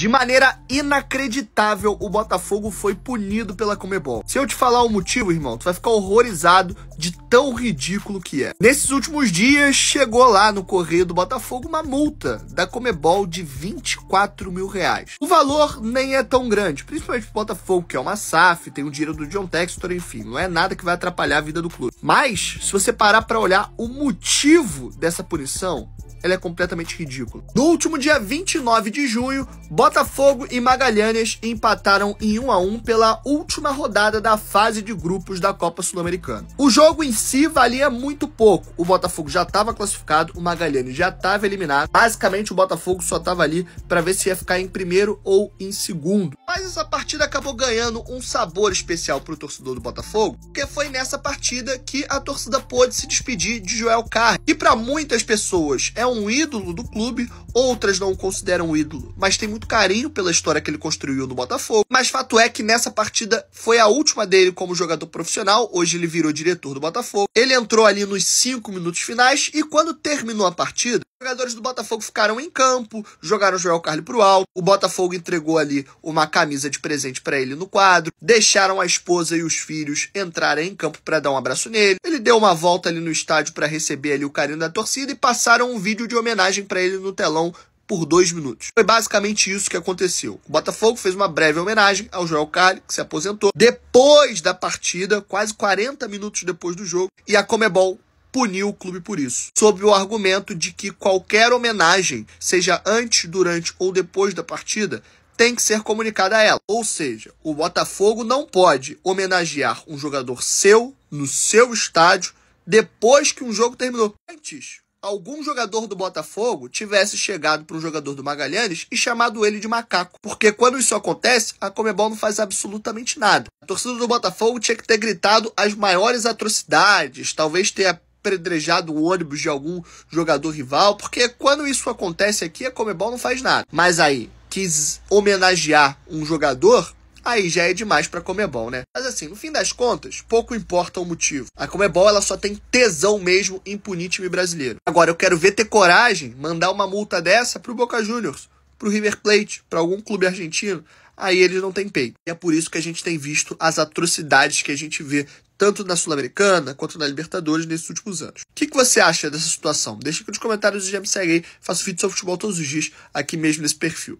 De maneira inacreditável, o Botafogo foi punido pela Comebol. Se eu te falar o motivo, irmão, tu vai ficar horrorizado de tão ridículo que é. Nesses últimos dias, chegou lá no correio do Botafogo uma multa da Comebol de 24 mil reais. O valor nem é tão grande, principalmente pro Botafogo, que é uma SAF, tem o dinheiro do John Textor, enfim, não é nada que vai atrapalhar a vida do clube. Mas, se você parar para olhar o motivo dessa punição, ela é completamente ridícula. No último dia 29 de junho, Botafogo e Magalhães empataram em 1 a 1 pela última rodada da fase de grupos da Copa Sul-Americana. O jogo em si valia muito pouco. O Botafogo já estava classificado, o Magalhães já estava eliminado. Basicamente, o Botafogo só estava ali para ver se ia ficar em primeiro ou em segundo. Mas essa partida acabou ganhando um sabor especial para o torcedor do Botafogo, porque foi nessa partida que a torcida pôde se despedir de Joel Carr, E para muitas pessoas é um um ídolo do clube, outras não o consideram um ídolo, mas tem muito carinho pela história que ele construiu no Botafogo. Mas fato é que nessa partida foi a última dele como jogador profissional, hoje ele virou diretor do Botafogo. Ele entrou ali nos 5 minutos finais e quando terminou a partida, jogadores do Botafogo ficaram em campo, jogaram o Joel Carlos pro alto, o Botafogo entregou ali uma camisa de presente para ele no quadro, deixaram a esposa e os filhos entrarem em campo para dar um abraço nele. Ele deu uma volta ali no estádio para receber ali o carinho da torcida e passaram um vídeo de homenagem para ele no telão por dois minutos. Foi basicamente isso que aconteceu. O Botafogo fez uma breve homenagem ao Joel Carli, que se aposentou, depois da partida, quase 40 minutos depois do jogo, e a Comebol puniu o clube por isso, sob o argumento de que qualquer homenagem, seja antes, durante ou depois da partida, tem que ser comunicada a ela. Ou seja, o Botafogo não pode homenagear um jogador seu no seu estádio depois que um jogo terminou. Antes, algum jogador do Botafogo tivesse chegado para um jogador do Magalhães e chamado ele de macaco. Porque quando isso acontece, a Comebol não faz absolutamente nada. A torcida do Botafogo tinha que ter gritado as maiores atrocidades, talvez ter apedrejado o ônibus de algum jogador rival, porque quando isso acontece aqui, a Comebol não faz nada. Mas aí, quis homenagear um jogador, aí já é demais pra Comebol, né? Mas assim, no fim das contas, pouco importa o motivo. A Comebol, ela só tem tesão mesmo em punir time brasileiro. Agora, eu quero ver ter coragem, mandar uma multa dessa pro Boca Juniors, pro River Plate, pra algum clube argentino. Aí eles não têm peito. E é por isso que a gente tem visto as atrocidades que a gente vê tanto na Sul-Americana quanto na Libertadores nesses últimos anos. O que, que você acha dessa situação? Deixa aqui nos comentários e já me segue aí. Faço vídeo sobre futebol todos os dias aqui mesmo nesse perfil.